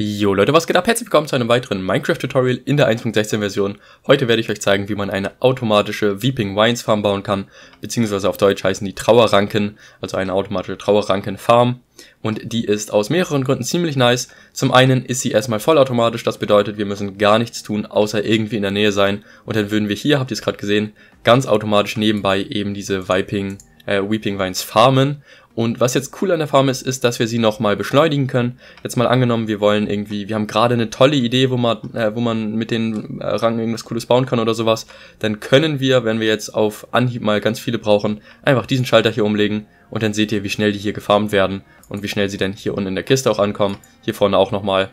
Jo Leute, was geht ab? Herzlich willkommen zu einem weiteren Minecraft-Tutorial in der 1.16-Version. Heute werde ich euch zeigen, wie man eine automatische Weeping Wines Farm bauen kann, beziehungsweise auf Deutsch heißen die Trauerranken, also eine automatische Trauerranken-Farm. Und die ist aus mehreren Gründen ziemlich nice. Zum einen ist sie erstmal vollautomatisch, das bedeutet, wir müssen gar nichts tun, außer irgendwie in der Nähe sein. Und dann würden wir hier, habt ihr es gerade gesehen, ganz automatisch nebenbei eben diese Viping äh, Weeping Vines farmen. Und was jetzt cool an der Farm ist, ist, dass wir sie nochmal beschleunigen können. Jetzt mal angenommen, wir wollen irgendwie, wir haben gerade eine tolle Idee, wo man, äh, wo man mit den äh, Rangen irgendwas Cooles bauen kann oder sowas. Dann können wir, wenn wir jetzt auf Anhieb mal ganz viele brauchen, einfach diesen Schalter hier umlegen und dann seht ihr, wie schnell die hier gefarmt werden und wie schnell sie dann hier unten in der Kiste auch ankommen. Hier vorne auch nochmal.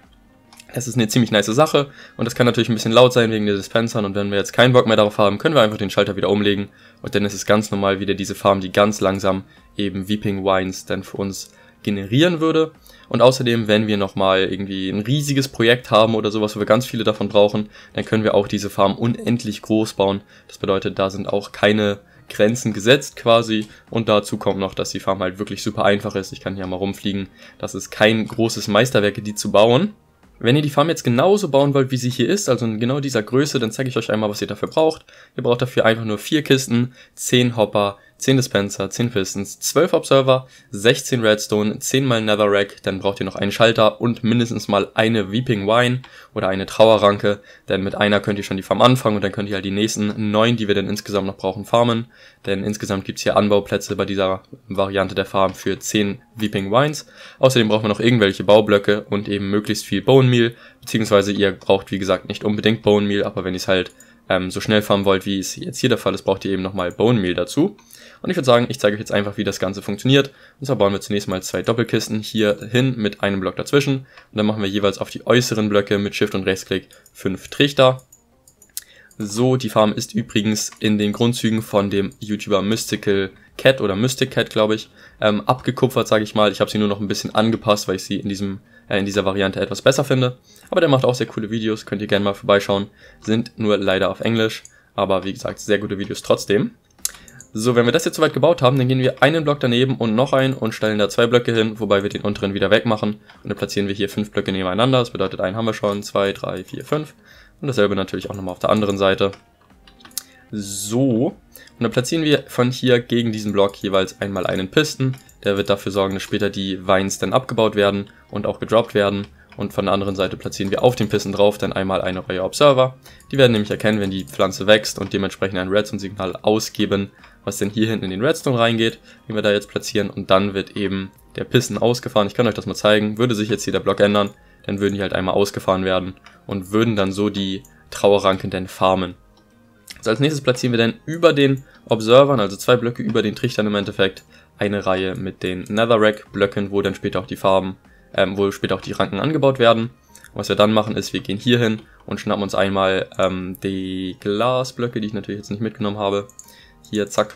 Es ist eine ziemlich nice Sache und das kann natürlich ein bisschen laut sein wegen den Dispensern und wenn wir jetzt keinen Bock mehr darauf haben, können wir einfach den Schalter wieder umlegen und dann ist es ganz normal wieder diese Farm, die ganz langsam eben Weeping Wines dann für uns generieren würde. Und außerdem, wenn wir nochmal irgendwie ein riesiges Projekt haben oder sowas, wo wir ganz viele davon brauchen, dann können wir auch diese Farm unendlich groß bauen. Das bedeutet, da sind auch keine Grenzen gesetzt quasi. Und dazu kommt noch, dass die Farm halt wirklich super einfach ist. Ich kann hier mal rumfliegen. Das ist kein großes Meisterwerk, die zu bauen. Wenn ihr die Farm jetzt genauso bauen wollt, wie sie hier ist, also in genau dieser Größe, dann zeige ich euch einmal, was ihr dafür braucht. Ihr braucht dafür einfach nur vier Kisten, zehn Hopper, 10 Dispenser, 10 Pistons, 12 Observer, 16 Redstone, 10 mal Netherrack, dann braucht ihr noch einen Schalter und mindestens mal eine Weeping Wine oder eine Trauerranke, denn mit einer könnt ihr schon die Farm anfangen und dann könnt ihr halt die nächsten 9, die wir dann insgesamt noch brauchen, farmen, denn insgesamt gibt's hier Anbauplätze bei dieser Variante der Farm für 10 Weeping Wines. Außerdem brauchen wir noch irgendwelche Baublöcke und eben möglichst viel Bone Meal, beziehungsweise ihr braucht wie gesagt nicht unbedingt Bone Meal, aber wenn ihr es halt ähm, so schnell farmen wollt, wie es jetzt hier der Fall ist, braucht ihr eben nochmal Bone Meal dazu. Und ich würde sagen, ich zeige euch jetzt einfach, wie das Ganze funktioniert. Und zwar bauen wir zunächst mal zwei Doppelkisten hier hin mit einem Block dazwischen. Und dann machen wir jeweils auf die äußeren Blöcke mit Shift und Rechtsklick fünf Trichter. So, die Farm ist übrigens in den Grundzügen von dem YouTuber Mystical Cat oder Mystic Cat, glaube ich, ähm, abgekupfert, sage ich mal. Ich habe sie nur noch ein bisschen angepasst, weil ich sie in diesem äh, in dieser Variante etwas besser finde. Aber der macht auch sehr coole Videos, könnt ihr gerne mal vorbeischauen. Sind nur leider auf Englisch, aber wie gesagt, sehr gute Videos trotzdem. So, wenn wir das jetzt soweit gebaut haben, dann gehen wir einen Block daneben und noch einen und stellen da zwei Blöcke hin, wobei wir den unteren wieder wegmachen. Und dann platzieren wir hier fünf Blöcke nebeneinander. Das bedeutet, einen haben wir schon, zwei, drei, vier, fünf. Und dasselbe natürlich auch nochmal auf der anderen Seite. So, und dann platzieren wir von hier gegen diesen Block jeweils einmal einen Pisten. Der wird dafür sorgen, dass später die Vines dann abgebaut werden und auch gedroppt werden. Und von der anderen Seite platzieren wir auf den Pisten drauf dann einmal eine Reihe Observer. Die werden nämlich erkennen, wenn die Pflanze wächst und dementsprechend ein Redstone-Signal ausgeben, was denn hier hinten in den Redstone reingeht, den wir da jetzt platzieren. Und dann wird eben der Pisten ausgefahren. Ich kann euch das mal zeigen. Würde sich jetzt hier der Block ändern, dann würden die halt einmal ausgefahren werden und würden dann so die Trauerranken dann farmen. Jetzt als nächstes platzieren wir dann über den Observern, also zwei Blöcke über den Trichtern im Endeffekt, eine Reihe mit den Netherrack-Blöcken, wo dann später auch die Farben, ähm, wo später auch die Ranken angebaut werden. was wir dann machen ist, wir gehen hier hin und schnappen uns einmal ähm, die Glasblöcke, die ich natürlich jetzt nicht mitgenommen habe. Hier, zack.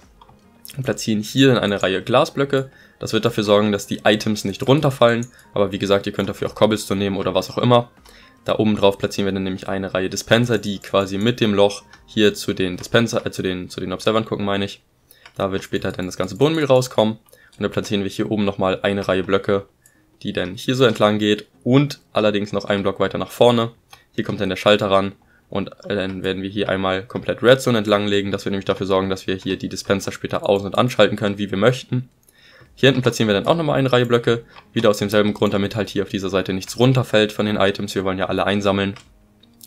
Und platzieren hier in eine Reihe Glasblöcke. Das wird dafür sorgen, dass die Items nicht runterfallen. Aber wie gesagt, ihr könnt dafür auch Cobblestone nehmen oder was auch immer. Da oben drauf platzieren wir dann nämlich eine Reihe Dispenser, die quasi mit dem Loch hier zu den Dispenser, äh, zu den, zu den Observern gucken, meine ich. Da wird später dann das ganze Bodenmehl rauskommen. Und dann platzieren wir hier oben nochmal eine Reihe Blöcke, die dann hier so entlang geht und allerdings noch einen Block weiter nach vorne. Hier kommt dann der Schalter ran und äh, dann werden wir hier einmal komplett Redstone entlanglegen, dass wir nämlich dafür sorgen, dass wir hier die Dispenser später aus- und anschalten können, wie wir möchten. Hier hinten platzieren wir dann auch nochmal eine Reihe Blöcke. Wieder aus demselben Grund, damit halt hier auf dieser Seite nichts runterfällt von den Items. Wir wollen ja alle einsammeln.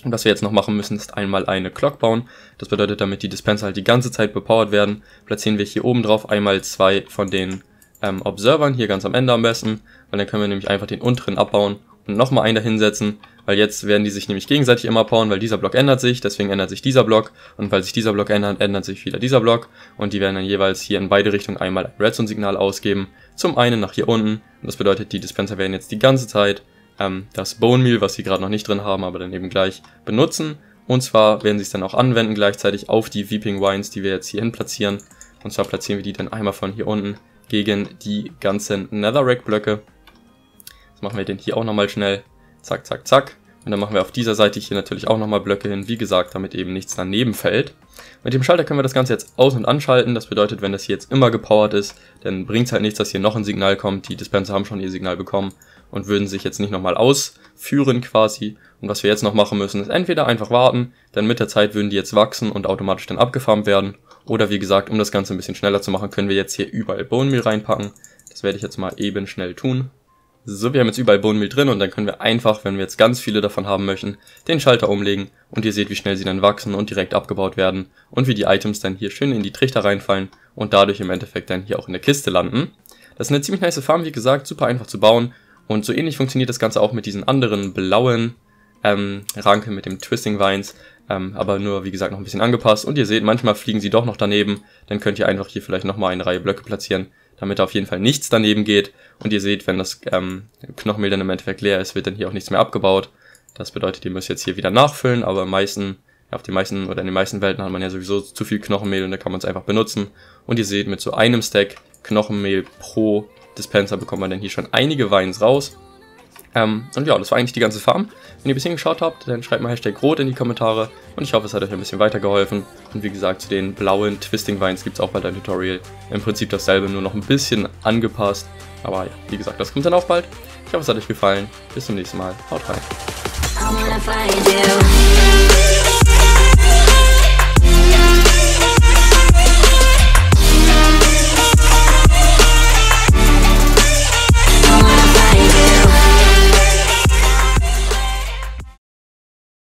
Und was wir jetzt noch machen müssen, ist einmal eine Clock bauen. Das bedeutet, damit die Dispenser halt die ganze Zeit bepowert werden, platzieren wir hier oben drauf einmal zwei von den ähm, Observern, hier ganz am Ende am besten, weil dann können wir nämlich einfach den unteren abbauen und nochmal einen dahinsetzen. Weil jetzt werden die sich nämlich gegenseitig immer powern, weil dieser Block ändert sich, deswegen ändert sich dieser Block und weil sich dieser Block ändert, ändert sich wieder dieser Block und die werden dann jeweils hier in beide Richtungen einmal ein Redstone-Signal ausgeben, zum einen nach hier unten und das bedeutet, die Dispenser werden jetzt die ganze Zeit ähm, das Bone Meal, was sie gerade noch nicht drin haben, aber dann eben gleich benutzen und zwar werden sie es dann auch anwenden gleichzeitig auf die Weeping Wines, die wir jetzt hierhin platzieren und zwar platzieren wir die dann einmal von hier unten gegen die ganzen Netherrack-Blöcke. Das machen wir den hier auch nochmal schnell Zack, zack, zack. Und dann machen wir auf dieser Seite hier natürlich auch nochmal Blöcke hin, wie gesagt, damit eben nichts daneben fällt. Mit dem Schalter können wir das Ganze jetzt aus- und anschalten. Das bedeutet, wenn das hier jetzt immer gepowert ist, dann bringt es halt nichts, dass hier noch ein Signal kommt. Die Dispenser haben schon ihr Signal bekommen und würden sich jetzt nicht nochmal ausführen quasi. Und was wir jetzt noch machen müssen, ist entweder einfach warten, denn mit der Zeit würden die jetzt wachsen und automatisch dann abgefarmt werden. Oder wie gesagt, um das Ganze ein bisschen schneller zu machen, können wir jetzt hier überall Bone Meal reinpacken. Das werde ich jetzt mal eben schnell tun. So, wir haben jetzt überall Bohnenmehl drin und dann können wir einfach, wenn wir jetzt ganz viele davon haben möchten, den Schalter umlegen und ihr seht, wie schnell sie dann wachsen und direkt abgebaut werden und wie die Items dann hier schön in die Trichter reinfallen und dadurch im Endeffekt dann hier auch in der Kiste landen. Das ist eine ziemlich nice Farm, wie gesagt, super einfach zu bauen und so ähnlich funktioniert das Ganze auch mit diesen anderen blauen ähm, Ranken mit dem Twisting Vines, ähm, aber nur, wie gesagt, noch ein bisschen angepasst und ihr seht, manchmal fliegen sie doch noch daneben, dann könnt ihr einfach hier vielleicht nochmal eine Reihe Blöcke platzieren damit auf jeden Fall nichts daneben geht. Und ihr seht, wenn das ähm, Knochenmehl dann im Endeffekt leer ist, wird dann hier auch nichts mehr abgebaut. Das bedeutet, ihr müsst jetzt hier wieder nachfüllen, aber am meisten auf den meisten oder in den meisten Welten hat man ja sowieso zu viel Knochenmehl und da kann man es einfach benutzen. Und ihr seht, mit so einem Stack Knochenmehl pro Dispenser bekommt man dann hier schon einige Weins raus. Ähm, und ja, das war eigentlich die ganze Farm. Wenn ihr bis bisschen geschaut habt, dann schreibt mal Hashtag Rot in die Kommentare und ich hoffe, es hat euch ein bisschen weitergeholfen. Und wie gesagt, zu den blauen Twisting Vines gibt es auch bald ein Tutorial. Im Prinzip dasselbe, nur noch ein bisschen angepasst. Aber ja, wie gesagt, das kommt dann auch bald. Ich hoffe, es hat euch gefallen. Bis zum nächsten Mal. Haut rein.